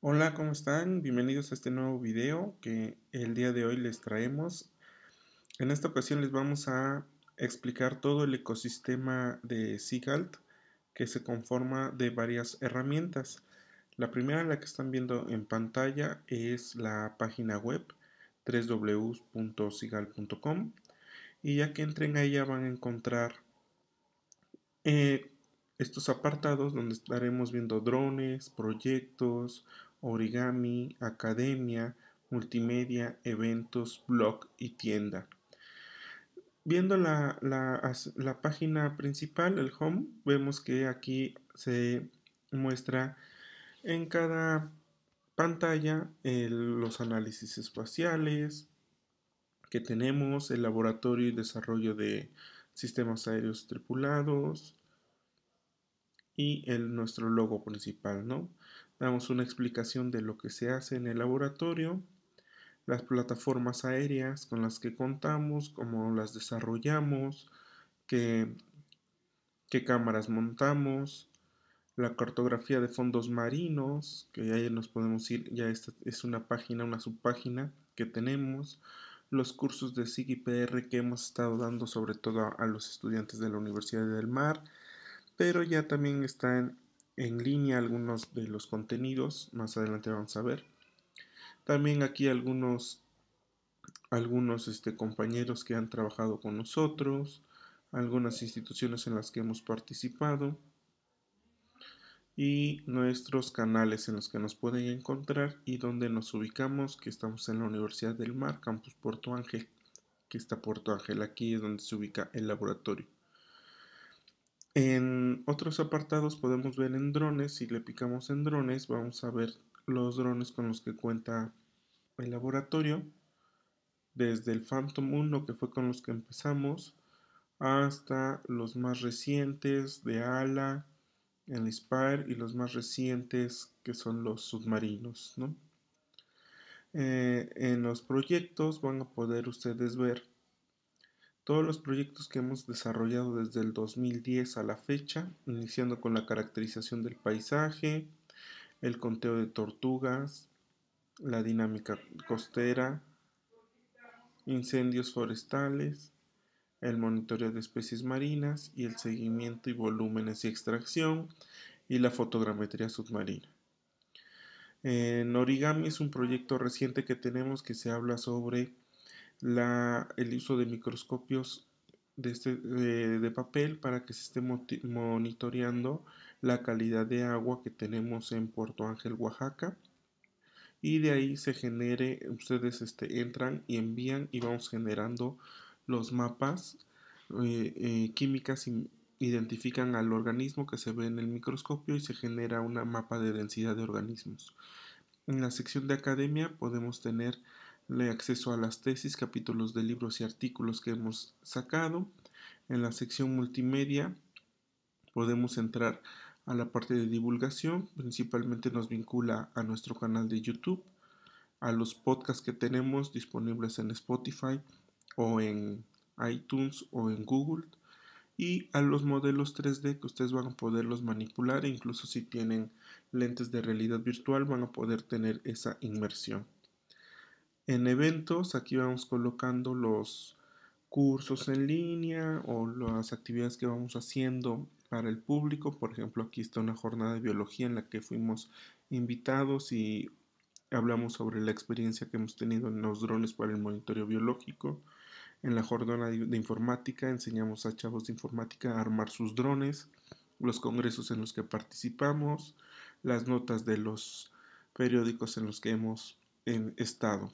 Hola, ¿cómo están? Bienvenidos a este nuevo video que el día de hoy les traemos. En esta ocasión les vamos a explicar todo el ecosistema de SIGALT que se conforma de varias herramientas. La primera, la que están viendo en pantalla, es la página web www.sigalt.com y ya que entren a ella van a encontrar eh, estos apartados donde estaremos viendo drones, proyectos, origami, academia, multimedia, eventos, blog y tienda. Viendo la, página principal, el home, vemos que aquí se muestra en cada pantalla los análisis espaciales que tenemos, el laboratorio y desarrollo de sistemas aéreos tripulados y el, nuestro logo principal, ¿no? Damos una explicación de lo que se hace en el laboratorio, las plataformas aéreas con las que contamos, cómo las desarrollamos, qué, qué cámaras montamos, la cartografía de fondos marinos, que ahí nos podemos ir, ya esta es una página, una subpágina que tenemos, los cursos de SIG PR que hemos estado dando sobre todo a los estudiantes de la Universidad del Mar, pero ya también están en línea algunos de los contenidos, más adelante vamos a ver. También aquí algunos, algunos este, compañeros que han trabajado con nosotros, algunas instituciones en las que hemos participado y nuestros canales en los que nos pueden encontrar y donde nos ubicamos, que estamos en la Universidad del Mar, Campus Puerto Ángel, que está Puerto Ángel, aquí es donde se ubica el laboratorio. En otros apartados podemos ver en drones, si le picamos en drones vamos a ver los drones con los que cuenta el laboratorio, desde el Phantom 1 que fue con los que empezamos, hasta los más recientes de ALA, el Spire y los más recientes que son los submarinos. Eh, en los proyectos van a poder ustedes ver todos los proyectos que hemos desarrollado desde el 2010 a la fecha, iniciando con la caracterización del paisaje, el conteo de tortugas, la dinámica costera, incendios forestales, el monitoreo de especies marinas y el seguimiento y volúmenes y extracción y la fotogrametría submarina. En Origami es un proyecto reciente que tenemos que se habla sobre el uso de microscopios este, de, papel para que se esté monitoreando la calidad de agua que tenemos en Puerto Ángel, Oaxaca. Y de ahí se genere, ustedes este, entran y envían y vamos generando los mapas eh, eh, químicas identifican al organismo que se ve en el microscopio y se genera una mapa de densidad de organismos. En la sección de academia podemos tener le acceso a las tesis, capítulos de libros y artículos que hemos sacado. En la sección multimedia podemos entrar a la parte de divulgación, principalmente nos vincula a nuestro canal de YouTube, a los podcasts que tenemos disponibles en Spotify o en iTunes o en Google y a los modelos 3D que ustedes van a poderlos manipular e incluso si tienen lentes de realidad virtual van a poder tener esa inmersión. En eventos, aquí vamos colocando los cursos en línea o las actividades que vamos haciendo para el público. Por ejemplo, aquí está una jornada de biología en la que fuimos invitados y hablamos sobre la experiencia que hemos tenido en los drones para el monitoreo biológico. En la jornada de informática enseñamos a chavos de informática a armar sus drones, los congresos en los que participamos, las notas de los periódicos en los que hemos eh, estado.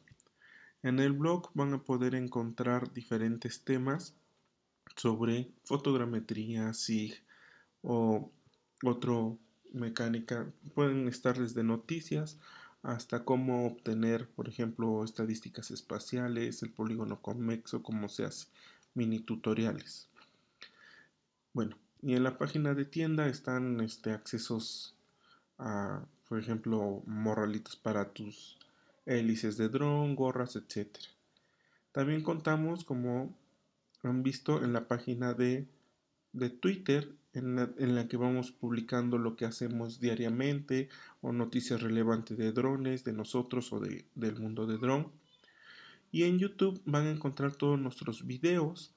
En el blog van a poder encontrar diferentes temas sobre fotogrametría, SIG o otro mecánica. Pueden estar desde noticias hasta cómo obtener, por ejemplo, estadísticas espaciales, el polígono convexo, cómo se hace, mini tutoriales. Bueno, y en la página de tienda están este, accesos a, por ejemplo, morralitos para tus hélices de dron, gorras, etc. También contamos, como han visto en la página de, de Twitter, en la, que vamos publicando lo que hacemos diariamente o noticias relevantes de drones, de nosotros o del mundo de dron. Y en YouTube van a encontrar todos nuestros videos.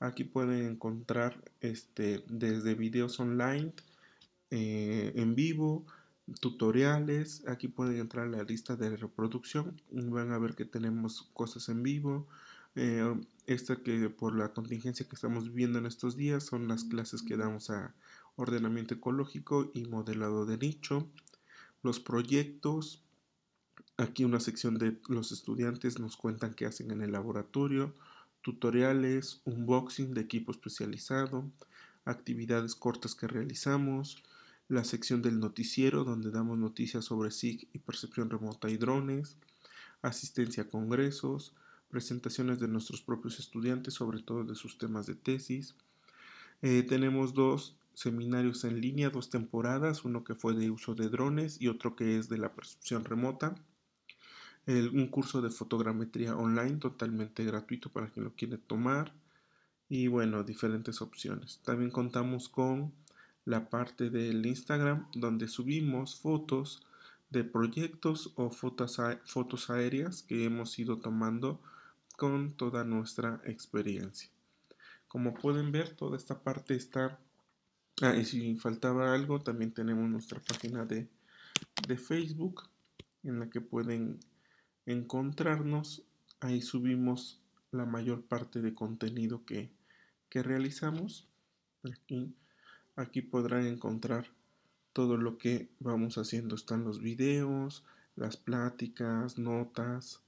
Aquí pueden encontrar este, desde videos online, eh, en vivo, tutoriales, aquí pueden entrar a la lista de reproducción, van a ver que tenemos cosas en vivo, eh, esta que por la contingencia que estamos viviendo en estos días son las clases que damos a ordenamiento ecológico y modelado de nicho, los proyectos, aquí una sección de los estudiantes nos cuentan qué hacen en el laboratorio, tutoriales, unboxing de equipo especializado, actividades cortas que realizamos, la sección del noticiero donde damos noticias sobre SIG y percepción remota y drones, asistencia a congresos, presentaciones de nuestros propios estudiantes, sobre todo de sus temas de tesis. Eh, tenemos dos seminarios en línea, dos temporadas, uno que fue de uso de drones y otro que es de la percepción remota. un curso de fotogrametría online totalmente gratuito para quien lo quiere tomar. Y bueno, diferentes opciones. También contamos con la parte del Instagram donde subimos fotos de proyectos o fotos, fotos aéreas que hemos ido tomando con toda nuestra experiencia. Como pueden ver, toda esta parte está... Ah, y si faltaba algo, también tenemos nuestra página de, Facebook en la que pueden encontrarnos. Ahí subimos la mayor parte de contenido que, que realizamos. Aquí Aquí podrán encontrar todo lo que vamos haciendo. Están los videos, las pláticas, notas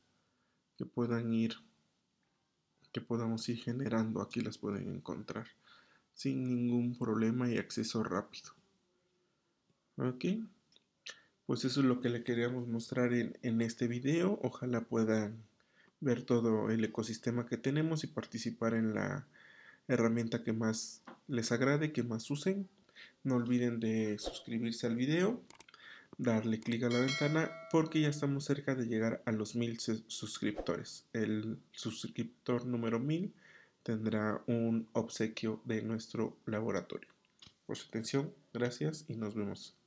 que puedan ir, que podamos ir generando. Aquí las pueden encontrar sin ningún problema y acceso rápido. ¿Ok? Pues eso es lo que le queríamos mostrar en, en este video. Ojalá puedan ver todo el ecosistema que tenemos y participar en la herramienta que más les agrade, que más usen. No olviden de suscribirse al video, darle clic a la ventana, porque ya estamos cerca de llegar a los mil suscriptores. El suscriptor número 1000 tendrá un obsequio de nuestro laboratorio. Por su atención, gracias y nos vemos.